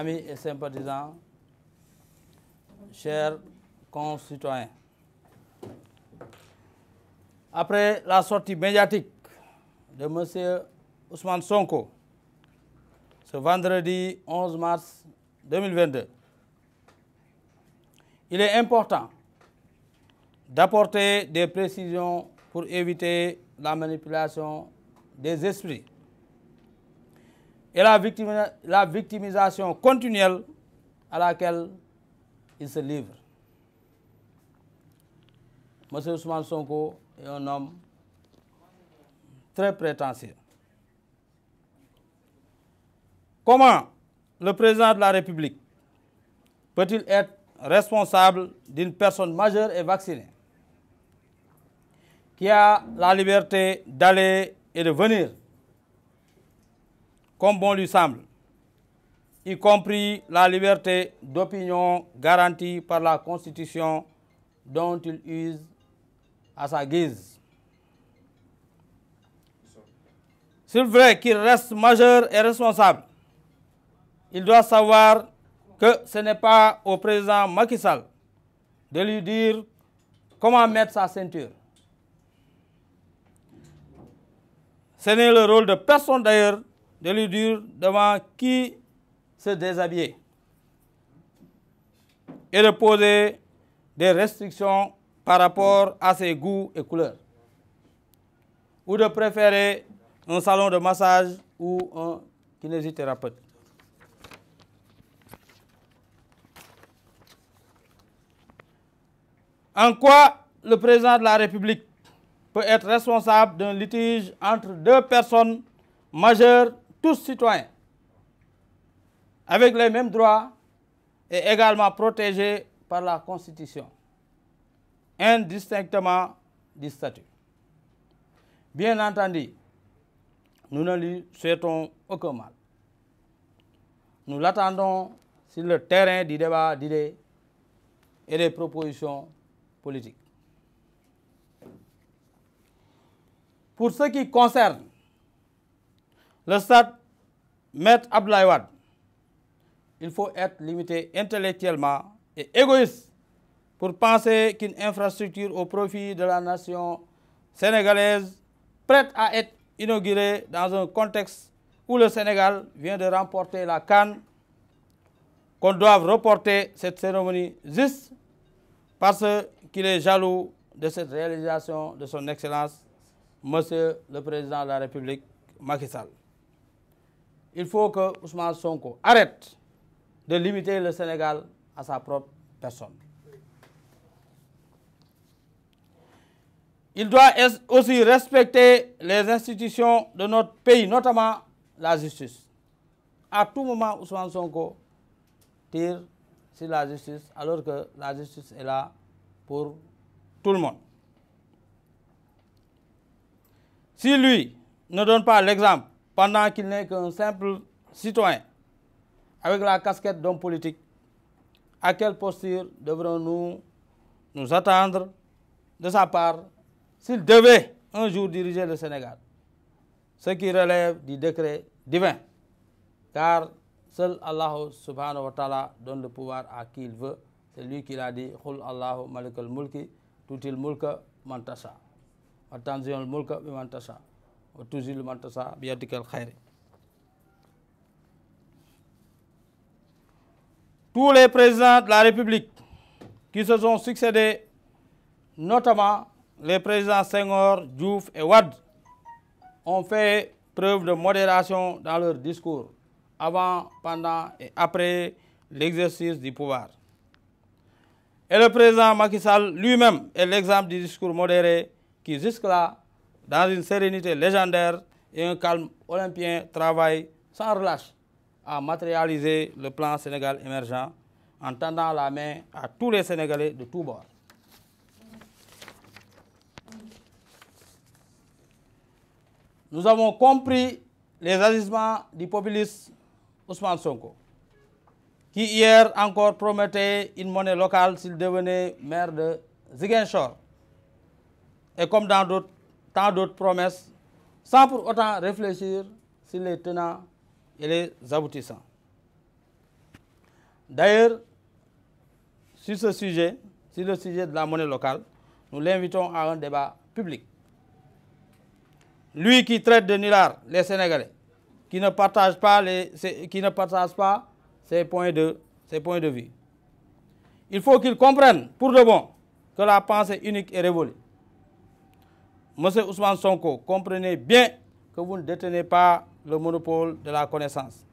amis et sympathisants, chers concitoyens, après la sortie médiatique de M. Ousmane Sonko ce vendredi 11 mars 2022, il est important d'apporter des précisions pour éviter la manipulation des esprits et la, victimisation continuelle à laquelle il se livre. Monsieur Ousmane Sonko est un homme très prétentieux. Comment le président de la République peut-il être responsable d'une personne majeure et vaccinée qui a la liberté d'aller et de venir comme bon lui semble, y compris la liberté d'opinion garantie par la Constitution dont il use à sa guise. S'il vrai qu'il reste majeur et responsable, il doit savoir que ce n'est pas au président Macky Sall de lui dire comment mettre sa ceinture. Ce n'est le rôle de personne d'ailleurs de lui dire devant qui se déshabiller et de poser des restrictions par rapport à ses goûts et couleurs ou de préférer un salon de massage ou un kinésithérapeute. En quoi le président de la République peut être responsable d'un litige entre deux personnes majeures tous citoyens, avec les mêmes droits et également protégés par la Constitution, indistinctement du statut. Bien entendu, nous ne lui souhaitons aucun mal. Nous l'attendons sur le terrain du débat d'idées et des propositions politiques. Pour ce qui concerne le stade Maître Ablaïwad, il faut être limité intellectuellement et égoïste pour penser qu'une infrastructure au profit de la nation sénégalaise prête à être inaugurée dans un contexte où le Sénégal vient de remporter la canne qu'on doive reporter cette cérémonie juste parce qu'il est jaloux de cette réalisation de son Excellence, Monsieur le Président de la République, Macky Sall il faut que Ousmane Sonko arrête de limiter le Sénégal à sa propre personne. Il doit aussi respecter les institutions de notre pays, notamment la justice. À tout moment, Ousmane Sonko tire sur la justice, alors que la justice est là pour tout le monde. Si lui ne donne pas l'exemple, pendant qu'il n'est qu'un simple citoyen avec la casquette d'homme politique, à quelle posture devrons-nous nous attendre de sa part s'il devait un jour diriger le Sénégal Ce qui relève du décret divin, car seul Allah subhanahu wa ta'ala donne le pouvoir à qui il veut. C'est lui qui l'a dit, Khul Allahu malikul mulki, tutil mulka mulka tous les présidents de la République qui se sont succédés, notamment les présidents Senghor, Diouf et Wad, ont fait preuve de modération dans leur discours, avant, pendant et après l'exercice du pouvoir. Et le président Macky Sall lui-même est l'exemple du discours modéré qui jusque-là dans une sérénité légendaire et un calme olympien, travaille sans relâche à matérialiser le plan Sénégal émergent en tendant la main à tous les Sénégalais de tous bords. Nous avons compris les agissements du populiste Ousmane Sonko, qui hier encore promettait une monnaie locale s'il devenait maire de Ziguinchor. Et comme dans d'autres tant d'autres promesses, sans pour autant réfléchir sur les tenants et les aboutissants. D'ailleurs, sur ce sujet, sur le sujet de la monnaie locale, nous l'invitons à un débat public. Lui qui traite de Nirar, les Sénégalais, qui ne partage pas, les, qui ne pas ses, points de, ses points de vue. Il faut qu'ils comprennent pour de bon que la pensée unique est révolue. Monsieur Ousmane Sonko, comprenez bien que vous ne détenez pas le monopole de la connaissance.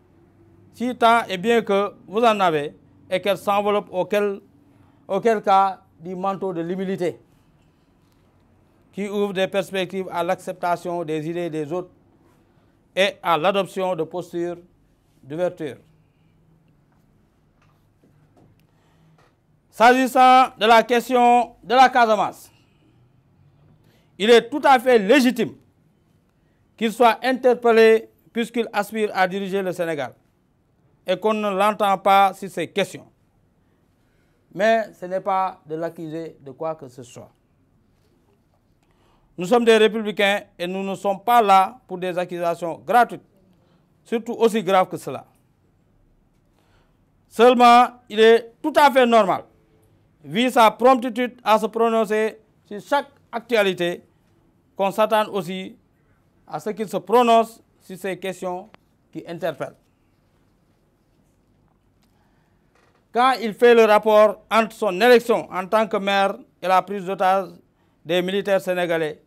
Si tant est bien que vous en avez et qu'elle s'enveloppe auquel, auquel cas du manteau de l'humilité qui ouvre des perspectives à l'acceptation des idées des autres et à l'adoption de postures d'ouverture. S'agissant de la question de la Casamance, il est tout à fait légitime qu'il soit interpellé puisqu'il aspire à diriger le Sénégal et qu'on ne l'entend pas sur ces questions. Mais ce n'est pas de l'accuser de quoi que ce soit. Nous sommes des républicains et nous ne sommes pas là pour des accusations gratuites, surtout aussi graves que cela. Seulement, il est tout à fait normal, vu sa promptitude à se prononcer sur chaque actualité, qu'on s'attende aussi à ce qu'il se prononce sur ces questions qui interpellent. Quand il fait le rapport entre son élection en tant que maire et la prise d'otage des militaires sénégalais,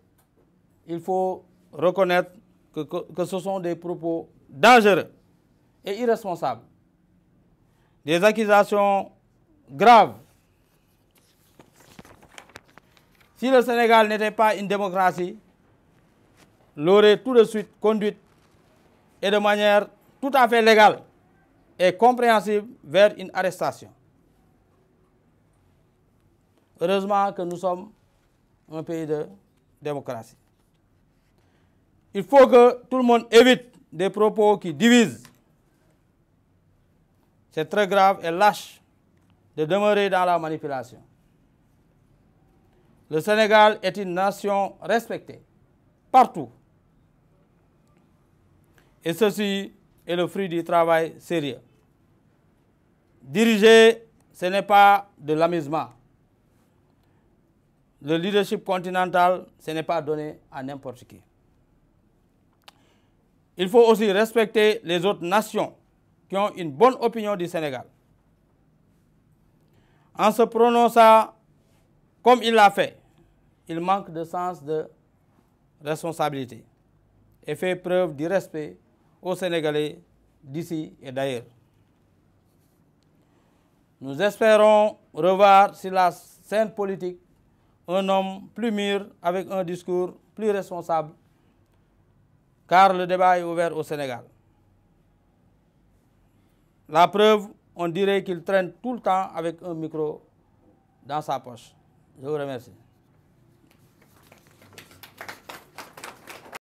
il faut reconnaître que, ce sont des propos dangereux et irresponsables. Des accusations graves Si le Sénégal n'était pas une démocratie, l'aurait tout de suite conduite et de manière tout à fait légale et compréhensible vers une arrestation. Heureusement que nous sommes un pays de démocratie. Il faut que tout le monde évite des propos qui divisent. C'est très grave et lâche de demeurer dans la manipulation. Le Sénégal est une nation respectée partout. Et ceci est le fruit du travail sérieux. Diriger, ce n'est pas de l'amusement. Le leadership continental, ce n'est pas donné à n'importe qui. Il faut aussi respecter les autres nations qui ont une bonne opinion du Sénégal. En se prononçant comme il l'a fait, il manque de sens de responsabilité et fait preuve respect aux Sénégalais d'ici et d'ailleurs. Nous espérons revoir sur la scène politique un homme plus mûr avec un discours plus responsable, car le débat est ouvert au Sénégal. La preuve, on dirait qu'il traîne tout le temps avec un micro dans sa poche. Je vous remercie.